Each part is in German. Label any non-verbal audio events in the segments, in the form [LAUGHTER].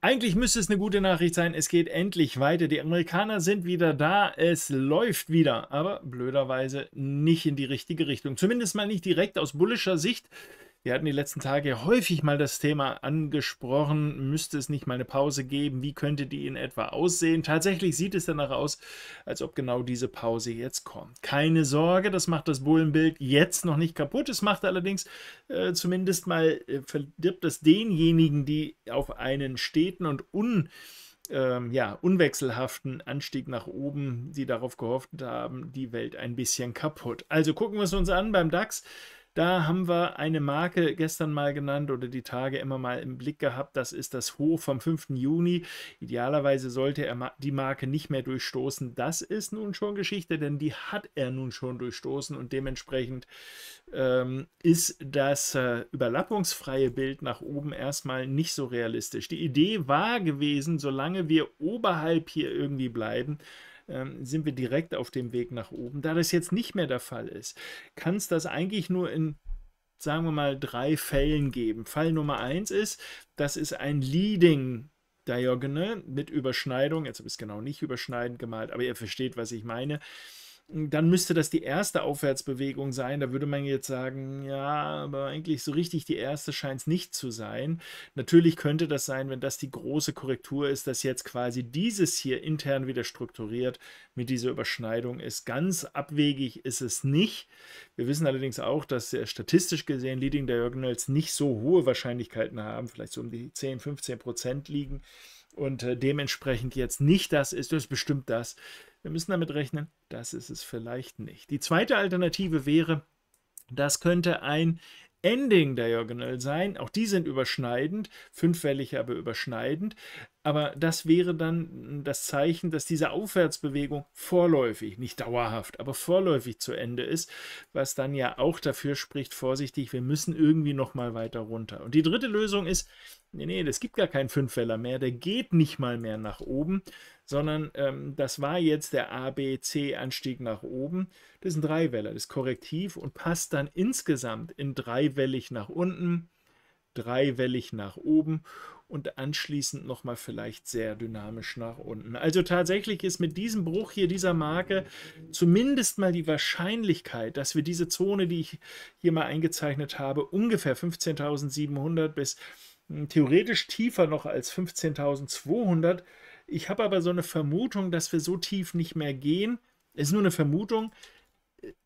Eigentlich müsste es eine gute Nachricht sein, es geht endlich weiter. Die Amerikaner sind wieder da, es läuft wieder, aber blöderweise nicht in die richtige Richtung. Zumindest mal nicht direkt aus bullischer Sicht. Wir hatten die letzten Tage häufig mal das Thema angesprochen, müsste es nicht mal eine Pause geben, wie könnte die in etwa aussehen? Tatsächlich sieht es danach aus, als ob genau diese Pause jetzt kommt. Keine Sorge, das macht das Bullenbild jetzt noch nicht kaputt. Es macht allerdings äh, zumindest mal, äh, verdirbt es denjenigen, die auf einen steten und un ähm, ja, unwechselhaften Anstieg nach oben, die darauf gehofft haben, die Welt ein bisschen kaputt. Also gucken wir es uns an beim DAX. Da haben wir eine Marke gestern mal genannt oder die Tage immer mal im Blick gehabt. Das ist das Hoch vom 5. Juni. Idealerweise sollte er die Marke nicht mehr durchstoßen. Das ist nun schon Geschichte, denn die hat er nun schon durchstoßen und dementsprechend ähm, ist das äh, überlappungsfreie Bild nach oben erstmal nicht so realistisch. Die Idee war gewesen, solange wir oberhalb hier irgendwie bleiben, ähm, sind wir direkt auf dem Weg nach oben. Da das jetzt nicht mehr der Fall ist, kann es das eigentlich nur in sagen wir mal, drei Fällen geben. Fall Nummer eins ist, das ist ein Leading Diagonal mit Überschneidung. Jetzt habe ich es genau nicht überschneidend gemalt, aber ihr versteht, was ich meine dann müsste das die erste Aufwärtsbewegung sein. Da würde man jetzt sagen, ja, aber eigentlich so richtig die erste scheint es nicht zu sein. Natürlich könnte das sein, wenn das die große Korrektur ist, dass jetzt quasi dieses hier intern wieder strukturiert mit dieser Überschneidung ist. Ganz abwegig ist es nicht. Wir wissen allerdings auch, dass statistisch gesehen Leading Diagonals nicht so hohe Wahrscheinlichkeiten haben, vielleicht so um die 10, 15 Prozent liegen und äh, dementsprechend jetzt nicht das ist, das ist bestimmt das, wir müssen damit rechnen, das ist es vielleicht nicht. Die zweite Alternative wäre, das könnte ein Ending Diagonal sein. Auch die sind überschneidend, fünffällig aber überschneidend. Aber das wäre dann das Zeichen, dass diese Aufwärtsbewegung vorläufig, nicht dauerhaft, aber vorläufig zu Ende ist, was dann ja auch dafür spricht, vorsichtig, wir müssen irgendwie nochmal weiter runter. Und die dritte Lösung ist, nee, nee, es gibt gar keinen Fünfweller mehr, der geht nicht mal mehr nach oben, sondern ähm, das war jetzt der ABC-Anstieg nach oben. Das ist ein Dreiweller, das ist korrektiv und passt dann insgesamt in dreiwellig nach unten, dreiwellig nach oben und anschließend nochmal vielleicht sehr dynamisch nach unten. Also tatsächlich ist mit diesem Bruch hier dieser Marke zumindest mal die Wahrscheinlichkeit, dass wir diese Zone, die ich hier mal eingezeichnet habe, ungefähr 15.700 bis hm, theoretisch tiefer noch als 15.200. Ich habe aber so eine Vermutung, dass wir so tief nicht mehr gehen. Es ist nur eine Vermutung.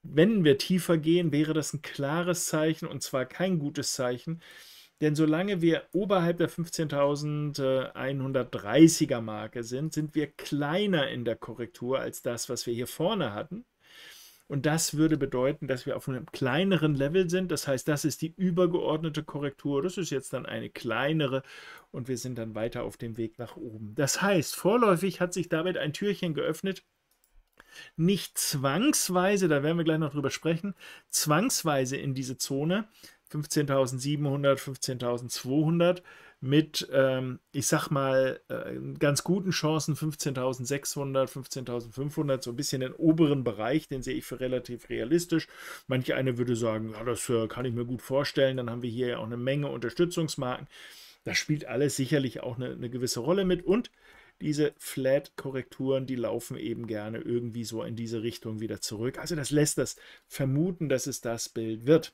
Wenn wir tiefer gehen, wäre das ein klares Zeichen und zwar kein gutes Zeichen denn solange wir oberhalb der 15.130er Marke sind, sind wir kleiner in der Korrektur als das, was wir hier vorne hatten. Und das würde bedeuten, dass wir auf einem kleineren Level sind. Das heißt, das ist die übergeordnete Korrektur. Das ist jetzt dann eine kleinere und wir sind dann weiter auf dem Weg nach oben. Das heißt, vorläufig hat sich damit ein Türchen geöffnet, nicht zwangsweise, da werden wir gleich noch drüber sprechen, zwangsweise in diese Zone, 15.700, 15.200 mit, ähm, ich sag mal, äh, ganz guten Chancen 15.600, 15.500, so ein bisschen den oberen Bereich, den sehe ich für relativ realistisch. Manche eine würde sagen, ja, das äh, kann ich mir gut vorstellen, dann haben wir hier ja auch eine Menge Unterstützungsmarken. Das spielt alles sicherlich auch eine, eine gewisse Rolle mit und diese Flat-Korrekturen, die laufen eben gerne irgendwie so in diese Richtung wieder zurück. Also das lässt das vermuten, dass es das Bild wird.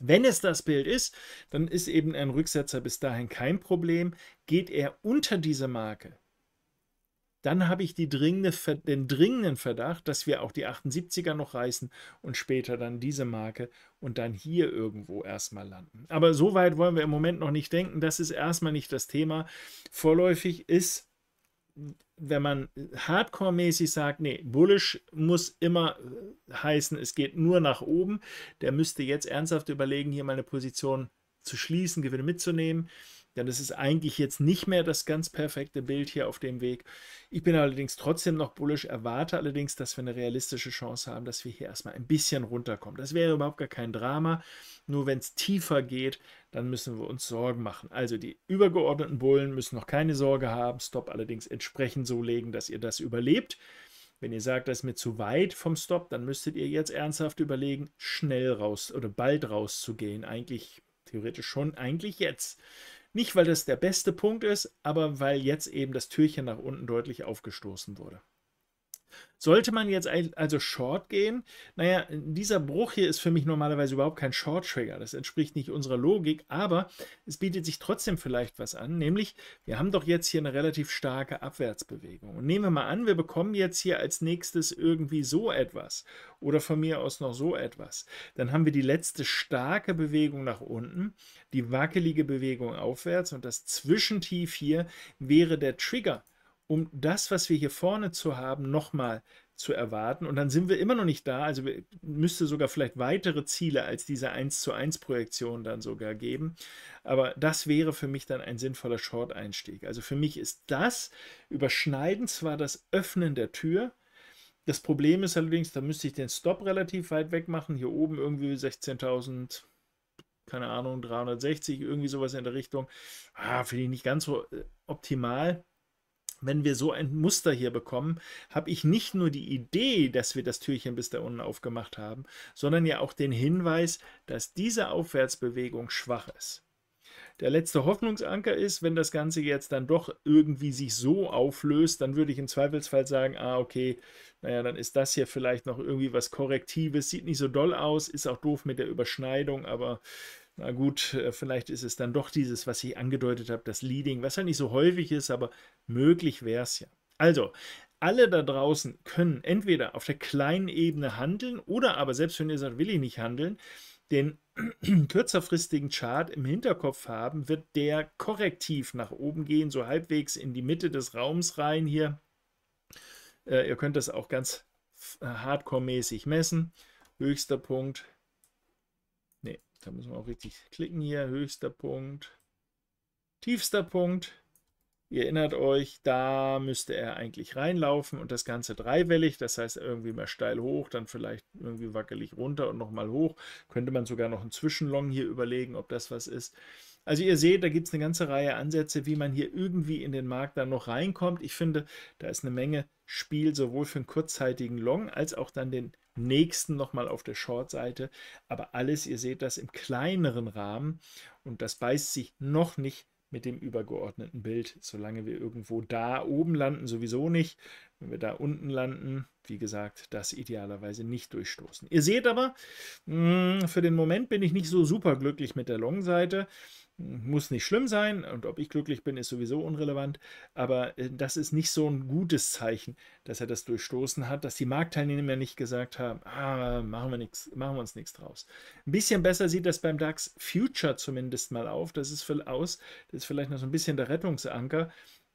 Wenn es das Bild ist, dann ist eben ein Rücksetzer bis dahin kein Problem. Geht er unter diese Marke, dann habe ich dringende, den dringenden Verdacht, dass wir auch die 78er noch reißen und später dann diese Marke und dann hier irgendwo erstmal landen. Aber so weit wollen wir im Moment noch nicht denken. Das ist erstmal nicht das Thema. Vorläufig ist wenn man hardcore-mäßig sagt, nee, bullish muss immer äh, heißen, es geht nur nach oben, der müsste jetzt ernsthaft überlegen, hier mal eine Position zu schließen, Gewinne mitzunehmen. Denn es ist eigentlich jetzt nicht mehr das ganz perfekte Bild hier auf dem Weg. Ich bin allerdings trotzdem noch bullisch, erwarte allerdings, dass wir eine realistische Chance haben, dass wir hier erstmal ein bisschen runterkommen. Das wäre überhaupt gar kein Drama. Nur wenn es tiefer geht, dann müssen wir uns Sorgen machen. Also die übergeordneten Bullen müssen noch keine Sorge haben. Stop allerdings entsprechend so legen, dass ihr das überlebt. Wenn ihr sagt, das ist mir zu weit vom Stop, dann müsstet ihr jetzt ernsthaft überlegen, schnell raus oder bald rauszugehen. Eigentlich theoretisch schon, eigentlich jetzt. Nicht, weil das der beste Punkt ist, aber weil jetzt eben das Türchen nach unten deutlich aufgestoßen wurde. Sollte man jetzt also Short gehen? Naja, dieser Bruch hier ist für mich normalerweise überhaupt kein Short-Trigger. Das entspricht nicht unserer Logik, aber es bietet sich trotzdem vielleicht was an, nämlich wir haben doch jetzt hier eine relativ starke Abwärtsbewegung. Und nehmen wir mal an, wir bekommen jetzt hier als nächstes irgendwie so etwas oder von mir aus noch so etwas. Dann haben wir die letzte starke Bewegung nach unten, die wackelige Bewegung aufwärts und das Zwischentief hier wäre der Trigger um das, was wir hier vorne zu haben, nochmal zu erwarten. Und dann sind wir immer noch nicht da. Also müsste sogar vielleicht weitere Ziele als diese 1 zu 1 Projektion dann sogar geben. Aber das wäre für mich dann ein sinnvoller Short-Einstieg. Also für mich ist das überschneiden zwar das Öffnen der Tür. Das Problem ist allerdings, da müsste ich den Stop relativ weit weg machen. Hier oben irgendwie 16.000 keine Ahnung, 360, irgendwie sowas in der Richtung. Ah, finde ich nicht ganz so äh, optimal wenn wir so ein Muster hier bekommen, habe ich nicht nur die Idee, dass wir das Türchen bis da unten aufgemacht haben, sondern ja auch den Hinweis, dass diese Aufwärtsbewegung schwach ist. Der letzte Hoffnungsanker ist, wenn das Ganze jetzt dann doch irgendwie sich so auflöst, dann würde ich im Zweifelsfall sagen, ah, okay, naja, dann ist das hier vielleicht noch irgendwie was Korrektives, sieht nicht so doll aus, ist auch doof mit der Überschneidung, aber na gut, äh, vielleicht ist es dann doch dieses, was ich angedeutet habe, das Leading, was ja nicht so häufig ist, aber möglich wäre es ja. Also, alle da draußen können entweder auf der kleinen Ebene handeln oder aber, selbst wenn ihr sagt, will ich nicht handeln, den [CLEARS THROAT] kürzerfristigen Chart im Hinterkopf haben, wird der korrektiv nach oben gehen, so halbwegs in die Mitte des Raums rein hier. Äh, ihr könnt das auch ganz hardcore-mäßig messen. Höchster Punkt, da müssen wir auch richtig klicken hier. Höchster Punkt. Tiefster Punkt. Ihr erinnert euch, da müsste er eigentlich reinlaufen und das Ganze dreiwellig, das heißt irgendwie mal steil hoch, dann vielleicht irgendwie wackelig runter und nochmal hoch. Könnte man sogar noch einen Zwischenlong hier überlegen, ob das was ist. Also ihr seht, da gibt es eine ganze Reihe Ansätze, wie man hier irgendwie in den Markt dann noch reinkommt. Ich finde, da ist eine Menge Spiel, sowohl für einen kurzzeitigen Long als auch dann den nächsten nochmal auf der Short-Seite. Aber alles, ihr seht das im kleineren Rahmen und das beißt sich noch nicht mit dem übergeordneten Bild, solange wir irgendwo da oben landen, sowieso nicht. Wenn wir da unten landen, wie gesagt, das idealerweise nicht durchstoßen. Ihr seht aber, hm, für den Moment bin ich nicht so super glücklich mit der Long-Seite muss nicht schlimm sein und ob ich glücklich bin, ist sowieso unrelevant, aber äh, das ist nicht so ein gutes Zeichen, dass er das durchstoßen hat, dass die Marktteilnehmer nicht gesagt haben, ah, machen wir nichts, machen wir uns nichts draus. Ein bisschen besser sieht das beim DAX Future zumindest mal auf, das ist für aus, das ist vielleicht noch so ein bisschen der Rettungsanker,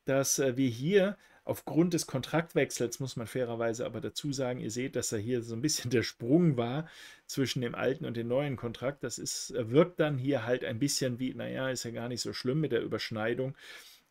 dass äh, wir hier Aufgrund des Kontraktwechsels muss man fairerweise aber dazu sagen, ihr seht, dass da hier so ein bisschen [LAUGHS] der Sprung war zwischen dem alten und dem neuen Kontrakt. Das ist, äh, wirkt dann hier halt ein bisschen wie, naja, ist ja gar nicht so schlimm mit der Überschneidung.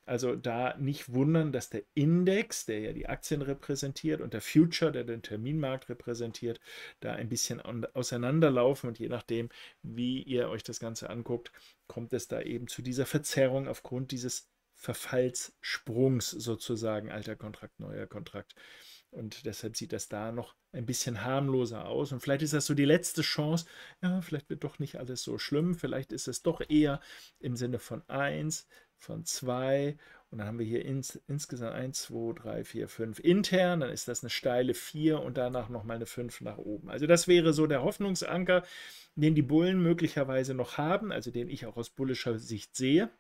Also da nicht wundern, dass der Index, der ja die Aktien repräsentiert, und der Future, der den Terminmarkt repräsentiert, da ein bisschen auseinanderlaufen. Und je nachdem, wie ihr euch das Ganze anguckt, kommt es da eben zu dieser Verzerrung aufgrund dieses Verfallssprungs sozusagen, alter Kontrakt, neuer Kontrakt. Und deshalb sieht das da noch ein bisschen harmloser aus. Und vielleicht ist das so die letzte Chance. Ja, vielleicht wird doch nicht alles so schlimm. Vielleicht ist es doch eher im Sinne von 1, von 2. Und dann haben wir hier ins, insgesamt 1, 2, 3, 4, 5 intern. Dann ist das eine steile 4 und danach nochmal eine 5 nach oben. Also das wäre so der Hoffnungsanker, den die Bullen möglicherweise noch haben, also den ich auch aus bullischer Sicht sehe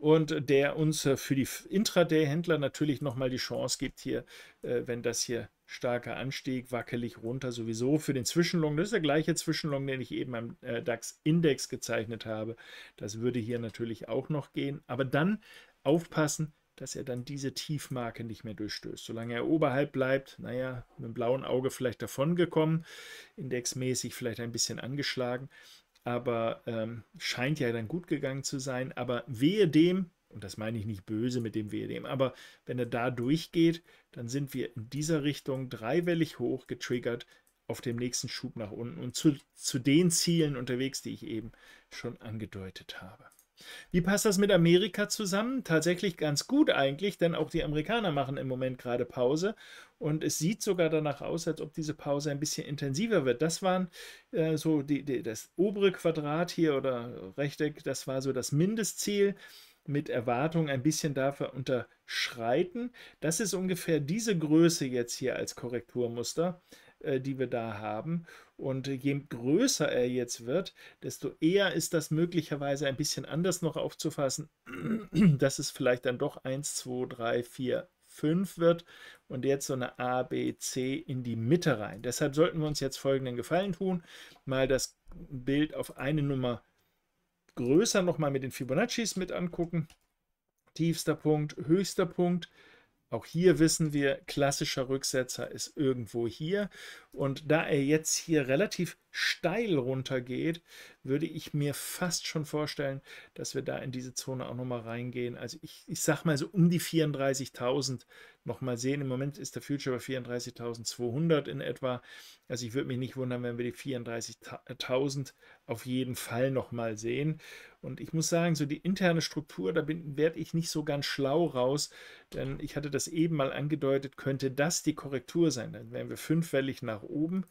und der uns äh, für die Intraday-Händler natürlich nochmal die Chance gibt hier, äh, wenn das hier starker Anstieg, wackelig runter sowieso für den Zwischenlong. Das ist der gleiche Zwischenlong, den ich eben am äh, DAX-Index gezeichnet habe. Das würde hier natürlich auch noch gehen. Aber dann aufpassen, dass er dann diese Tiefmarke nicht mehr durchstößt. Solange er oberhalb bleibt, naja, mit dem blauen Auge vielleicht davongekommen, indexmäßig vielleicht ein bisschen angeschlagen, aber ähm, scheint ja dann gut gegangen zu sein. Aber wehe dem, und das meine ich nicht böse mit dem wehe dem, aber wenn er da durchgeht, dann sind wir in dieser Richtung dreiwellig hoch getriggert auf dem nächsten Schub nach unten und zu, zu den Zielen unterwegs, die ich eben schon angedeutet habe. Wie passt das mit Amerika zusammen? Tatsächlich ganz gut eigentlich, denn auch die Amerikaner machen im Moment gerade Pause und es sieht sogar danach aus, als ob diese Pause ein bisschen intensiver wird. Das waren äh, so die, die, das obere Quadrat hier oder Rechteck, das war so das Mindestziel mit Erwartung ein bisschen dafür unterschreiten. Das ist ungefähr diese Größe jetzt hier als Korrekturmuster. Äh, die wir da haben. Und äh, je größer er jetzt wird, desto eher ist das möglicherweise ein bisschen anders noch aufzufassen, [CLEARS THROAT] dass es vielleicht dann doch 1, 2, 3, 4, 5 wird und jetzt so eine A, B, C in die Mitte rein. Deshalb sollten wir uns jetzt folgenden Gefallen tun, mal das Bild auf eine Nummer größer nochmal mit den Fibonaccis mit angucken. Tiefster Punkt, höchster Punkt, auch hier wissen wir, klassischer Rücksetzer ist irgendwo hier. Und da er jetzt hier relativ steil runtergeht, würde ich mir fast schon vorstellen, dass wir da in diese Zone auch nochmal reingehen. Also ich, ich sag mal so um die 34.000 nochmal sehen. Im Moment ist der Future bei 34.200 in etwa. Also ich würde mich nicht wundern, wenn wir die 34.000 auf jeden Fall nochmal sehen. Und ich muss sagen, so die interne Struktur, da werde ich nicht so ganz schlau raus, denn ich hatte das eben mal angedeutet, könnte das die Korrektur sein. Dann wären wir fünfwellig nach oben.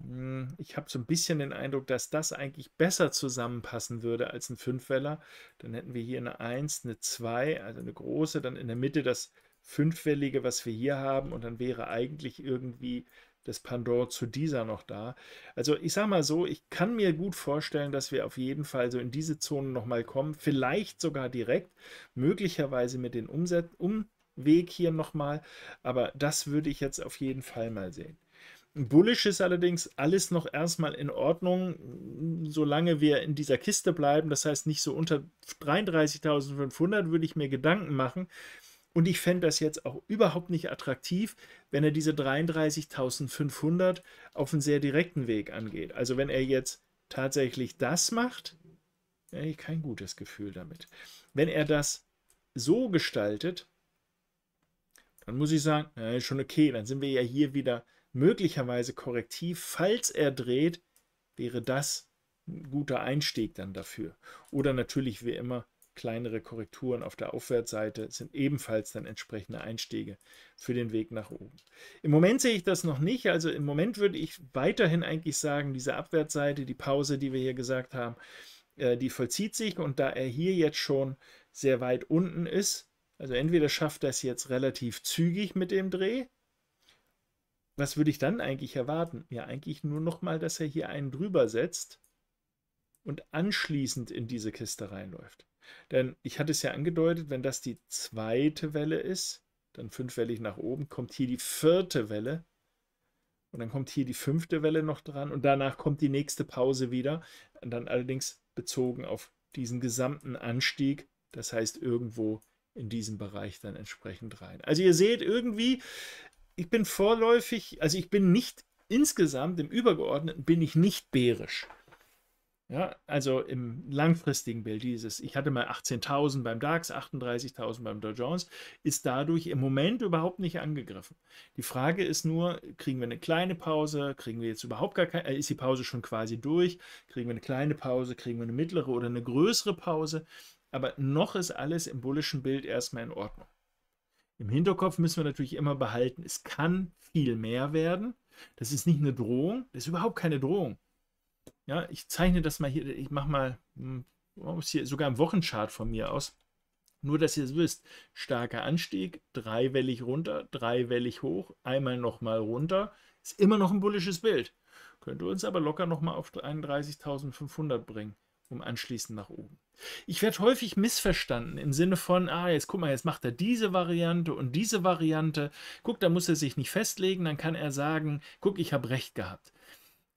Hm, ich habe so ein bisschen den Eindruck, dass das eigentlich besser zusammenpassen würde als ein Fünfweller. Dann hätten wir hier eine 1, eine 2, also eine große, dann in der Mitte das Fünfwellige, was wir hier haben und dann wäre eigentlich irgendwie das Pendant zu dieser noch da. Also ich sage mal so, ich kann mir gut vorstellen, dass wir auf jeden Fall so in diese Zone nochmal kommen, vielleicht sogar direkt, möglicherweise mit dem Umset Umweg hier nochmal, aber das würde ich jetzt auf jeden Fall mal sehen. Bullish ist allerdings alles noch erstmal in Ordnung, solange wir in dieser Kiste bleiben. Das heißt, nicht so unter 33.500 würde ich mir Gedanken machen. Und ich fände das jetzt auch überhaupt nicht attraktiv, wenn er diese 33.500 auf einen sehr direkten Weg angeht. Also wenn er jetzt tatsächlich das macht, ja, kein gutes Gefühl damit. Wenn er das so gestaltet, dann muss ich sagen, ja, ist schon okay, dann sind wir ja hier wieder möglicherweise korrektiv, falls er dreht, wäre das ein guter Einstieg dann dafür. Oder natürlich wie immer kleinere Korrekturen auf der Aufwärtsseite sind ebenfalls dann entsprechende Einstiege für den Weg nach oben. Im Moment sehe ich das noch nicht, also im Moment würde ich weiterhin eigentlich sagen, diese Abwärtsseite, die Pause, die wir hier gesagt haben, äh, die vollzieht sich und da er hier jetzt schon sehr weit unten ist, also entweder schafft er es jetzt relativ zügig mit dem Dreh was würde ich dann eigentlich erwarten? Ja, eigentlich nur nochmal, dass er hier einen drüber setzt und anschließend in diese Kiste reinläuft. Denn ich hatte es ja angedeutet, wenn das die zweite Welle ist, dann fünfwellig nach oben, kommt hier die vierte Welle und dann kommt hier die fünfte Welle noch dran und danach kommt die nächste Pause wieder. Und dann allerdings bezogen auf diesen gesamten Anstieg, das heißt irgendwo in diesem Bereich dann entsprechend rein. Also ihr seht irgendwie, ich bin vorläufig, also ich bin nicht insgesamt im Übergeordneten bin ich nicht bärisch. Ja, also im langfristigen Bild dieses, ich hatte mal 18.000 beim DAX, 38.000 beim Dow Jones, ist dadurch im Moment überhaupt nicht angegriffen. Die Frage ist nur, kriegen wir eine kleine Pause, kriegen wir jetzt überhaupt gar keine, äh, ist die Pause schon quasi durch, kriegen wir eine kleine Pause, kriegen wir eine mittlere oder eine größere Pause, aber noch ist alles im bullischen Bild erstmal in Ordnung. Im Hinterkopf müssen wir natürlich immer behalten, es kann viel mehr werden. Das ist nicht eine Drohung, das ist überhaupt keine Drohung. Ja, ich zeichne das mal hier, ich mache mal hm, hier sogar einen Wochenchart von mir aus. Nur, dass ihr es wisst, starker Anstieg, dreiwellig runter, dreiwellig hoch, einmal nochmal runter, ist immer noch ein bullisches Bild. Könnte uns aber locker nochmal auf 31.500 bringen um anschließend nach oben. Ich werde häufig missverstanden im Sinne von, ah, jetzt guck mal, jetzt macht er diese Variante und diese Variante. Guck, da muss er sich nicht festlegen, dann kann er sagen, guck, ich habe recht gehabt.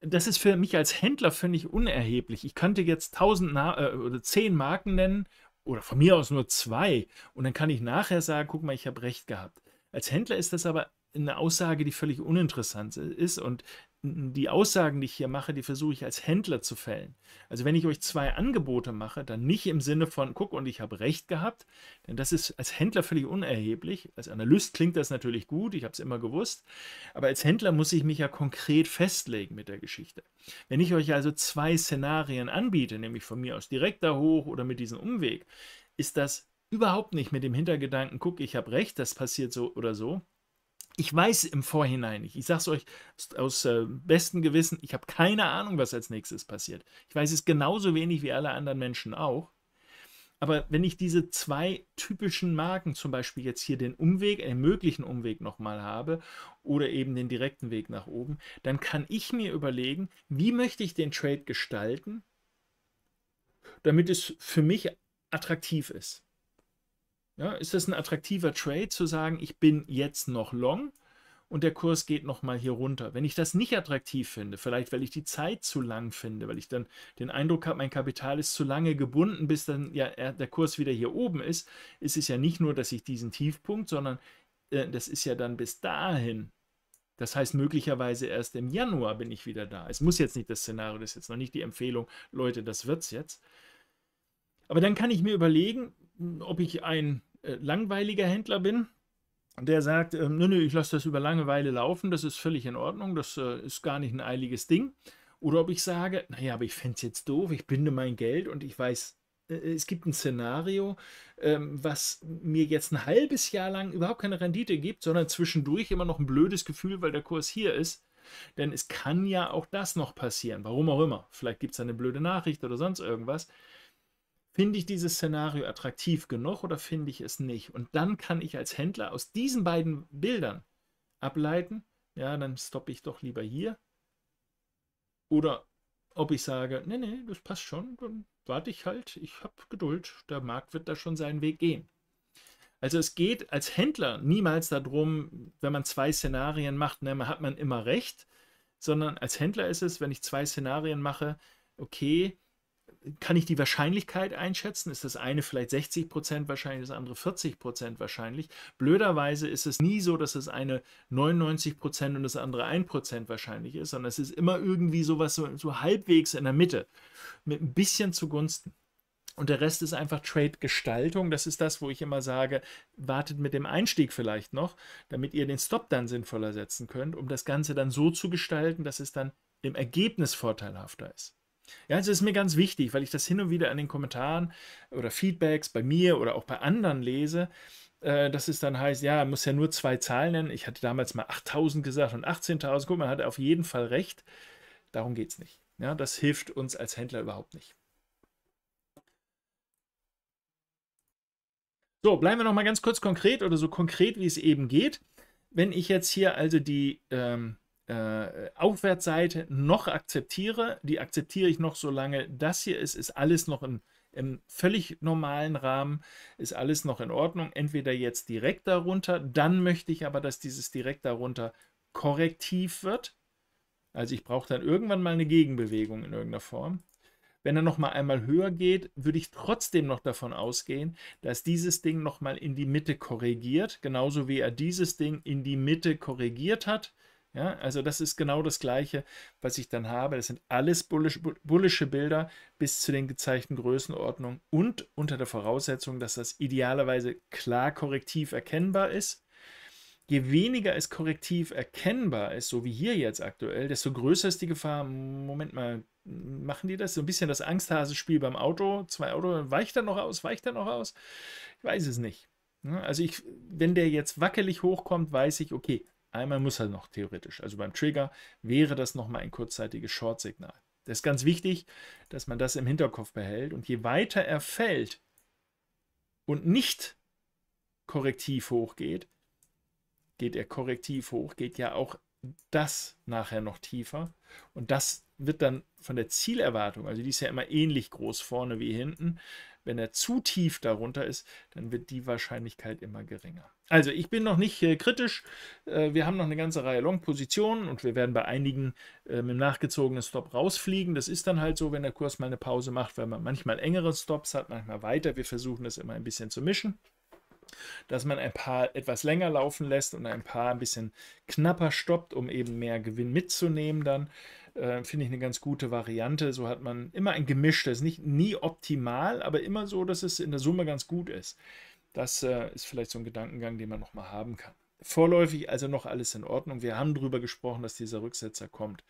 Das ist für mich als Händler völlig unerheblich. Ich könnte jetzt tausend äh, oder zehn Marken nennen oder von mir aus nur zwei und dann kann ich nachher sagen, guck mal, ich habe recht gehabt. Als Händler ist das aber eine Aussage, die völlig uninteressant ist und die Aussagen, die ich hier mache, die versuche ich als Händler zu fällen. Also wenn ich euch zwei Angebote mache, dann nicht im Sinne von, guck, und ich habe recht gehabt, denn das ist als Händler völlig unerheblich. Als Analyst klingt das natürlich gut, ich habe es immer gewusst, aber als Händler muss ich mich ja konkret festlegen mit der Geschichte. Wenn ich euch also zwei Szenarien anbiete, nämlich von mir aus direkt da hoch oder mit diesem Umweg, ist das überhaupt nicht mit dem Hintergedanken, guck, ich habe recht, das passiert so oder so, ich weiß im Vorhinein nicht. Ich sage es euch aus, äh, bestem Gewissen, ich habe keine Ahnung, was als nächstes passiert. Ich weiß es genauso wenig wie alle anderen Menschen auch. Aber wenn ich diese zwei typischen Marken, zum Beispiel jetzt hier den Umweg, einen äh, möglichen Umweg nochmal habe oder eben den direkten Weg nach oben, dann kann ich mir überlegen, wie möchte ich den Trade gestalten, damit es für mich attraktiv ist. Ja, ist das ein attraktiver Trade zu sagen, ich bin jetzt noch long und der Kurs geht nochmal hier runter? Wenn ich das nicht attraktiv finde, vielleicht weil ich die Zeit zu lang finde, weil ich dann den Eindruck habe, mein Kapital ist zu lange gebunden, bis dann ja, der Kurs wieder hier oben ist, ist es ja nicht nur, dass ich diesen Tiefpunkt, sondern äh, das ist ja dann bis dahin das heißt, möglicherweise erst im Januar bin ich wieder da. Es muss jetzt nicht das Szenario, das ist jetzt noch nicht die Empfehlung, Leute, das wird es jetzt. Aber dann kann ich mir überlegen, ob ich ein äh, langweiliger Händler bin, der sagt, ähm, nö, nö, ich lasse das über Langeweile laufen, das ist völlig in Ordnung, das äh, ist gar nicht ein eiliges Ding. Oder ob ich sage, naja, aber ich fände es jetzt doof, ich binde mein Geld und ich weiß, äh, äh, es gibt ein Szenario, ähm, was mir jetzt ein halbes Jahr lang überhaupt keine Rendite gibt, sondern zwischendurch immer noch ein blödes Gefühl, weil der Kurs hier ist. Denn es kann ja auch das noch passieren, warum auch immer. Vielleicht gibt es eine blöde Nachricht oder sonst irgendwas finde ich dieses Szenario attraktiv genug oder finde ich es nicht? Und dann kann ich als Händler aus diesen beiden Bildern ableiten, ja, dann stoppe ich doch lieber hier. Oder ob ich sage, nee, nee, das passt schon, dann warte ich halt, ich habe Geduld, der Markt wird da schon seinen Weg gehen. Also es geht als Händler niemals darum, wenn man zwei Szenarien macht, ne, hat man immer recht, sondern als Händler ist es, wenn ich zwei Szenarien mache, okay, kann ich die Wahrscheinlichkeit einschätzen? Ist das eine vielleicht 60% Prozent wahrscheinlich, das andere 40% Prozent wahrscheinlich? Blöderweise ist es nie so, dass das eine 99% Prozent und das andere 1% Prozent wahrscheinlich ist, sondern es ist immer irgendwie sowas so, so halbwegs in der Mitte, mit ein bisschen zugunsten. Und der Rest ist einfach Trade-Gestaltung. Das ist das, wo ich immer sage, wartet mit dem Einstieg vielleicht noch, damit ihr den Stop dann sinnvoller setzen könnt, um das Ganze dann so zu gestalten, dass es dann im Ergebnis vorteilhafter ist. Ja, also es ist mir ganz wichtig, weil ich das hin und wieder an den Kommentaren oder Feedbacks bei mir oder auch bei anderen lese, äh, dass es dann heißt, ja, muss ja nur zwei Zahlen nennen. Ich hatte damals mal 8000 gesagt und 18.000. Guck, man hat auf jeden Fall recht. Darum geht es nicht. Ja, das hilft uns als Händler überhaupt nicht. So, bleiben wir nochmal ganz kurz konkret oder so konkret, wie es eben geht. Wenn ich jetzt hier also die ähm, äh, Aufwärtsseite noch akzeptiere. Die akzeptiere ich noch, solange das hier ist, ist alles noch im, im völlig normalen Rahmen, ist alles noch in Ordnung. Entweder jetzt direkt darunter, dann möchte ich aber, dass dieses direkt darunter korrektiv wird. Also ich brauche dann irgendwann mal eine Gegenbewegung in irgendeiner Form. Wenn er nochmal einmal höher geht, würde ich trotzdem noch davon ausgehen, dass dieses Ding nochmal in die Mitte korrigiert, genauso wie er dieses Ding in die Mitte korrigiert hat. Ja, also das ist genau das Gleiche, was ich dann habe. Das sind alles bullish, bullische Bilder bis zu den gezeigten Größenordnungen und unter der Voraussetzung, dass das idealerweise klar korrektiv erkennbar ist. Je weniger es korrektiv erkennbar ist, so wie hier jetzt aktuell, desto größer ist die Gefahr. Moment mal, machen die das? So ein bisschen das Angsthasenspiel beim Auto. Zwei Auto, weicht er noch aus, weicht er noch aus? Ich weiß es nicht. Also ich, wenn der jetzt wackelig hochkommt, weiß ich, okay, Einmal muss er noch theoretisch. Also beim Trigger wäre das nochmal ein kurzzeitiges Short-Signal. Das ist ganz wichtig, dass man das im Hinterkopf behält. Und je weiter er fällt und nicht korrektiv hochgeht, geht er korrektiv hoch, geht ja auch das nachher noch tiefer. Und das wird dann von der Zielerwartung, also die ist ja immer ähnlich groß vorne wie hinten, wenn er zu tief darunter ist, dann wird die Wahrscheinlichkeit immer geringer. Also ich bin noch nicht äh, kritisch. Äh, wir haben noch eine ganze Reihe Long-Positionen und wir werden bei einigen äh, mit nachgezogenen Stop rausfliegen. Das ist dann halt so, wenn der Kurs mal eine Pause macht, weil man manchmal engere Stops hat, manchmal weiter. Wir versuchen das immer ein bisschen zu mischen dass man ein paar etwas länger laufen lässt und ein paar ein bisschen knapper stoppt, um eben mehr Gewinn mitzunehmen dann. Äh, Finde ich eine ganz gute Variante. So hat man immer ein Gemisch, gemischtes, nicht nie optimal, aber immer so, dass es in der Summe ganz gut ist. Das äh, ist vielleicht so ein Gedankengang, den man nochmal haben kann. Vorläufig also noch alles in Ordnung. Wir haben darüber gesprochen, dass dieser Rücksetzer kommt.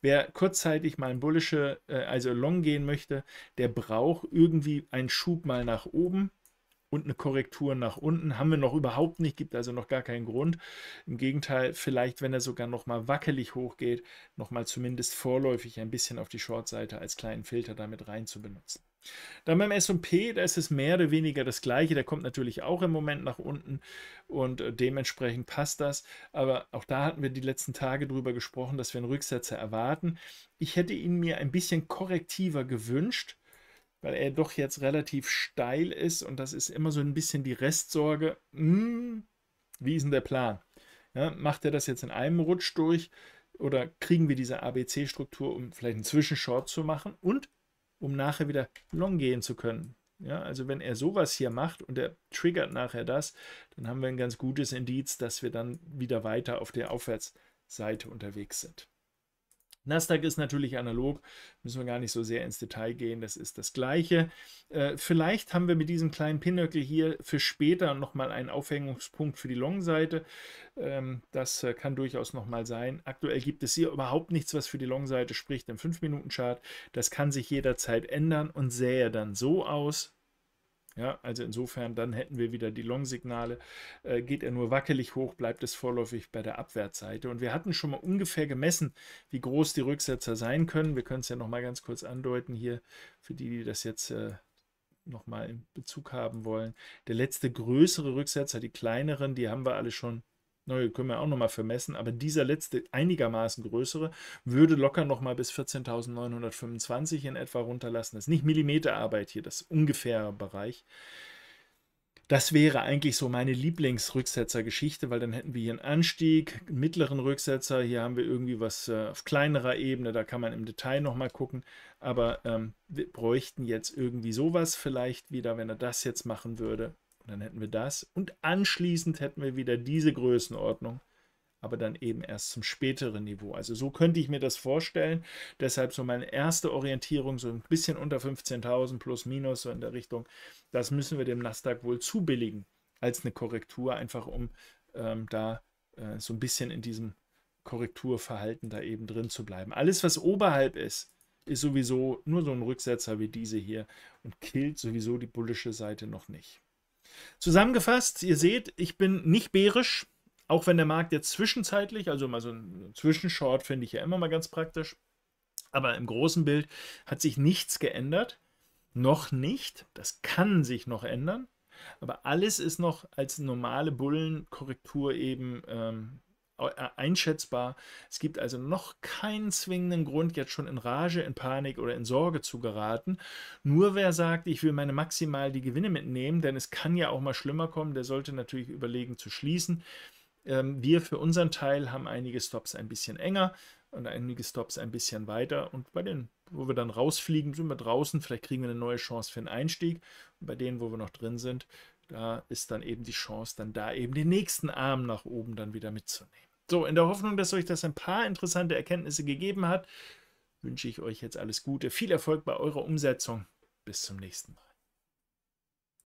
Wer kurzzeitig mal ein bullische, äh, also long gehen möchte, der braucht irgendwie einen Schub mal nach oben und eine Korrektur nach unten haben wir noch überhaupt nicht, gibt also noch gar keinen Grund. Im Gegenteil, vielleicht, wenn er sogar nochmal wackelig hochgeht, nochmal zumindest vorläufig ein bisschen auf die Shortseite als kleinen Filter damit rein zu benutzen. Dann beim S&P, da ist es mehr oder weniger das gleiche, der kommt natürlich auch im Moment nach unten und äh, dementsprechend passt das, aber auch da hatten wir die letzten Tage drüber gesprochen, dass wir einen Rücksetzer erwarten. Ich hätte ihn mir ein bisschen korrektiver gewünscht, weil er doch jetzt relativ steil ist und das ist immer so ein bisschen die Restsorge. Hm, wie ist denn der Plan? Ja, macht er das jetzt in einem Rutsch durch oder kriegen wir diese ABC-Struktur, um vielleicht einen Zwischenshort zu machen und um nachher wieder long gehen zu können? Ja, also wenn er sowas hier macht und er triggert nachher das, dann haben wir ein ganz gutes Indiz, dass wir dann wieder weiter auf der Aufwärtsseite unterwegs sind. Nasdaq ist natürlich analog, müssen wir gar nicht so sehr ins Detail gehen, das ist das gleiche. Äh, vielleicht haben wir mit diesem kleinen Pinöckel hier für später nochmal einen Aufhängungspunkt für die Long-Seite. Ähm, das äh, kann durchaus nochmal sein. Aktuell gibt es hier überhaupt nichts, was für die Long-Seite spricht im 5-Minuten-Chart. Das kann sich jederzeit ändern und sähe dann so aus. Ja, also insofern, dann hätten wir wieder die Long-Signale. Äh, geht er nur wackelig hoch, bleibt es vorläufig bei der Abwärtsseite. Und wir hatten schon mal ungefähr gemessen, wie groß die Rücksetzer sein können. Wir können es ja nochmal ganz kurz andeuten hier, für die, die das jetzt äh, nochmal in Bezug haben wollen. Der letzte größere Rücksetzer, die kleineren, die haben wir alle schon Neue können wir auch nochmal vermessen, aber dieser letzte einigermaßen größere würde locker nochmal bis 14.925 in etwa runterlassen. Das ist nicht Millimeterarbeit hier, das ungefähre Bereich. Das wäre eigentlich so meine Lieblingsrücksetzergeschichte, weil dann hätten wir hier einen Anstieg, einen mittleren Rücksetzer, hier haben wir irgendwie was äh, auf kleinerer Ebene, da kann man im Detail nochmal gucken, aber ähm, wir bräuchten jetzt irgendwie sowas vielleicht wieder, wenn er das jetzt machen würde, und dann hätten wir das. Und anschließend hätten wir wieder diese Größenordnung, aber dann eben erst zum späteren Niveau. Also so könnte ich mir das vorstellen. Deshalb so meine erste Orientierung, so ein bisschen unter 15.000 plus minus so in der Richtung. Das müssen wir dem Nasdaq wohl zubilligen als eine Korrektur, einfach um ähm, da äh, so ein bisschen in diesem Korrekturverhalten da eben drin zu bleiben. Alles, was oberhalb ist, ist sowieso nur so ein Rücksetzer wie diese hier und killt sowieso die bullische Seite noch nicht. Zusammengefasst, ihr seht, ich bin nicht bärisch, auch wenn der Markt jetzt zwischenzeitlich, also mal so ein Zwischenshort finde ich ja immer mal ganz praktisch, aber im großen Bild hat sich nichts geändert. Noch nicht. Das kann sich noch ändern. Aber alles ist noch als normale Bullenkorrektur eben ähm, äh, einschätzbar. Es gibt also noch keinen zwingenden Grund, jetzt schon in Rage, in Panik oder in Sorge zu geraten. Nur wer sagt, ich will meine maximal die Gewinne mitnehmen, denn es kann ja auch mal schlimmer kommen, der sollte natürlich überlegen zu schließen. Ähm, wir für unseren Teil haben einige Stops ein bisschen enger und einige Stops ein bisschen weiter. Und bei denen, wo wir dann rausfliegen, sind wir draußen. Vielleicht kriegen wir eine neue Chance für einen Einstieg. Und bei denen, wo wir noch drin sind, da ist dann eben die Chance, dann da eben den nächsten Arm nach oben dann wieder mitzunehmen. So, in der Hoffnung, dass euch das ein paar interessante Erkenntnisse gegeben hat, wünsche ich euch jetzt alles Gute, viel Erfolg bei eurer Umsetzung. Bis zum nächsten Mal.